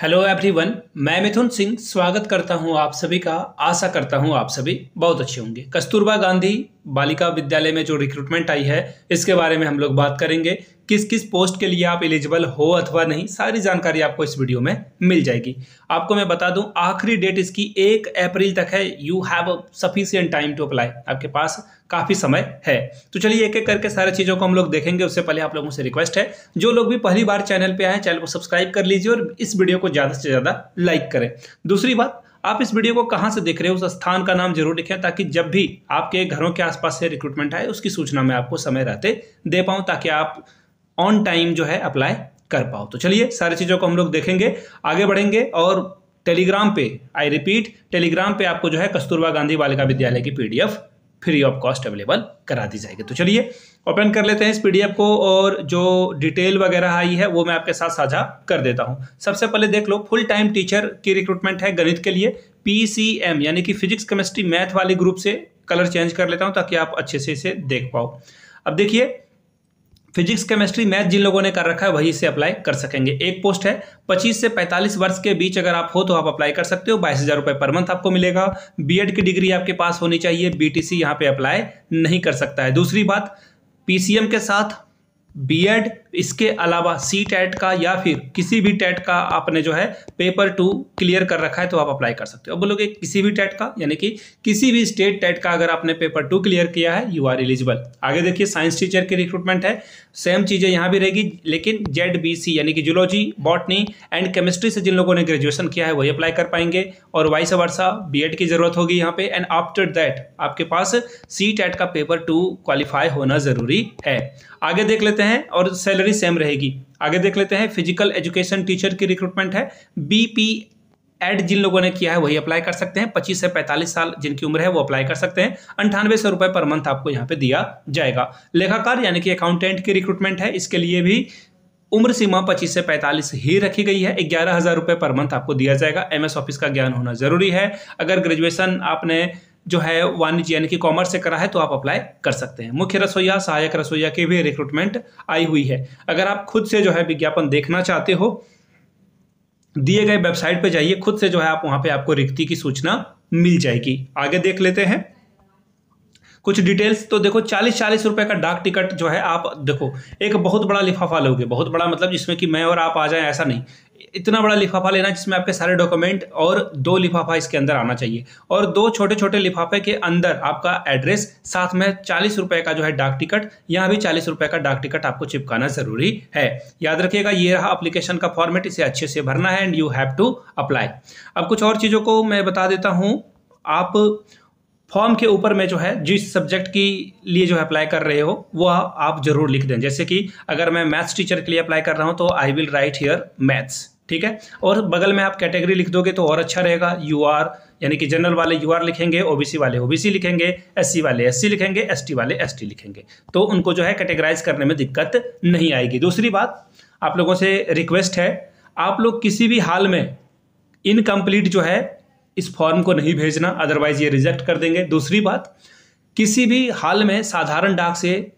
hello everyone मैं मिथुन सिंह स्वागत करता हूं आप सभी का आशा करता हूं आप सभी बहुत अच्छे होंगे कस्तूरबा गांधी बालिका विद्यालय में जो रिक्रूटमेंट आई है इसके बारे में हम लोग बात करेंगे किस किस पोस्ट के लिए आप एलिजिबल हो अथवा नहीं सारी जानकारी आपको इस वीडियो में मिल जाएगी आपको मैं बता दूं आखिरी डेट इसकी एक अप्रैल तक है you have sufficient time to apply आपके पास काफ़ी समय है तो चलिए एक एक करके सारे चीज़ों को हम लोग देखेंगे उससे पहले आप लोगों से रिक्वेस्ट है जो लोग भी पहली बार चैनल पर आए चैनल को सब्सक्राइब कर लीजिए और इस वीडियो को ज़्यादा से ज़्यादा लाइक करें दूसरी बात आप इस वीडियो को कहाँ से देख रहे हो उस स्थान का नाम जरूर लिखें ताकि जब भी आपके घरों के आसपास से रिक्रूटमेंट आए उसकी सूचना मैं आपको समय रहते दे पाऊँ ताकि आप ऑन टाइम जो है अप्लाई कर पाओ तो चलिए सारी चीज़ों को हम लोग देखेंगे आगे बढ़ेंगे और टेलीग्राम पे आई रिपीट टेलीग्राम पे आपको जो है कस्तूरबा गांधी बालिका विद्यालय की PDF free of cost available करा दी जाएगी तो चलिए ओपन कर लेते हैं इस पीडीएफ को और जो डिटेल वगैरह आई है वो मैं आपके साथ साझा कर देता हूँ सबसे पहले देख लो फुल टाइम टीचर की रिक्रूटमेंट है गणित के लिए पी यानी कि फिजिक्स केमिस्ट्री मैथ वाले ग्रुप से कलर चेंज कर लेता हूँ ताकि आप अच्छे से इसे देख पाओ अब देखिए फिजिक्स केमिस्ट्री मैथ जिन लोगों ने कर रखा है वही इसे अप्लाई कर सकेंगे एक पोस्ट है 25 से 45 वर्ष के बीच अगर आप हो तो आप अप्लाई कर सकते हो बाईस हज़ार रुपये पर मंथ आपको मिलेगा बीएड की डिग्री आपके पास होनी चाहिए बीटीसी यहां पे अप्लाई नहीं कर सकता है दूसरी बात पीसीएम के साथ बीएड इसके अलावा सी टैट का या फिर किसी भी टैट का आपने जो है पेपर टू क्लियर कर रखा है तो आप अप्लाई कर सकते हो अब बोलोगे किसी भी टैट का यानी कि किसी भी स्टेट टैट का अगर आपने पेपर टू क्लियर किया है यू आर एलिजिबल आगे देखिए साइंस टीचर की रिक्रूटमेंट है सेम चीज़ें यहाँ भी रहेगी लेकिन जेड बी सी यानी कि जूलॉजी बॉटनी एंड केमिस्ट्री से जिन लोगों ने ग्रेजुएशन किया है वही अप्लाई कर पाएंगे और वाइस वर्षा बी की ज़रूरत होगी यहाँ पे एंड आफ्टर दैट आपके पास सी टैट का पेपर टू क्वालिफाई होना ज़रूरी है आगे देख लेते हैं और सैलरी सैलरी सेम रहेगी आगे देख लेते हैं फिजिकल एजुकेशन टीचर की रिक्रूटमेंट है बीपी एड जिन लोगों ने किया है वही अप्लाई कर सकते हैं 25 से 45 साल जिनकी उम्र है वो अप्लाई कर सकते हैं अंठानवे सौ रुपये पर मंथ आपको यहाँ पे दिया जाएगा लेखाकार यानी कि अकाउंटेंट की रिक्रूटमेंट है इसके लिए भी उम्र सीमा 25 से 45 ही रखी गई है ग्यारह हज़ार रुपये पर मंथ आपको दिया जाएगा एमएस ऑफिस का ज्ञान होना ज़रूरी है अगर ग्रेजुएशन आपने जो है वाणिज्य यानी कि कॉमर्स से करा है तो आप अप्लाई कर सकते हैं मुख्य रसोईया सहायक रसोईया की भी रिक्रूटमेंट आई हुई है अगर आप खुद से जो है विज्ञापन देखना चाहते हो दिए गए वेबसाइट पर जाइए खुद से जो है आप वहाँ पर आपको रिक्ति की सूचना मिल जाएगी आगे देख लेते हैं कुछ डिटेल्स तो देखो चालीस चालीस रुपए का डाक टिकट जो है आप देखो एक बहुत बड़ा लिफाफा लोगे बहुत बड़ा मतलब जिसमें कि मैं और आप आ जाएं ऐसा नहीं इतना बड़ा लिफाफा लेना जिसमें आपके सारे डॉक्यूमेंट और दो लिफाफा इसके अंदर आना चाहिए और दो छोटे छोटे लिफाफे के अंदर आपका एड्रेस साथ में चालीस रुपये का जो है डाक टिकट यहाँ भी चालीस रुपये का डाक टिकट आपको चिपकाना ज़रूरी है याद रखिएगा ये रहा अप्लीकेशन का फॉर्मेट इसे अच्छे से भरना है and you have to apply अब कुछ और चीज़ों को मैं बता देता हूँ आप फॉर्म के ऊपर में जो है जिस सब्जेक्ट के लिए जो है अप्लाई कर रहे हो वह आप जरूर लिख दें जैसे कि अगर मैं मैथ्स टीचर के लिए अप्लाई कर रहा हूँ तो I will write here maths ठीक है और बगल में आप कैटेगरी लिख दोगे तो और अच्छा रहेगा यू आर यानी कि जनरल वाले यू आर लिखेंगे ओबीसी वाले ओबीसी लिखेंगे एससी वाले एससी लिखेंगे एसटी वाले एसटी लिखेंगे तो उनको जो है कैटेगराइज करने में दिक्कत नहीं आएगी दूसरी बात आप लोगों से रिक्वेस्ट है आप लोग किसी भी हाल में इनकम्प्लीट जो है इस फॉर्म को नहीं भेजना अदरवाइज ये रिजेक्ट कर देंगे दूसरी बात किसी भी हाल में साधारण डाक से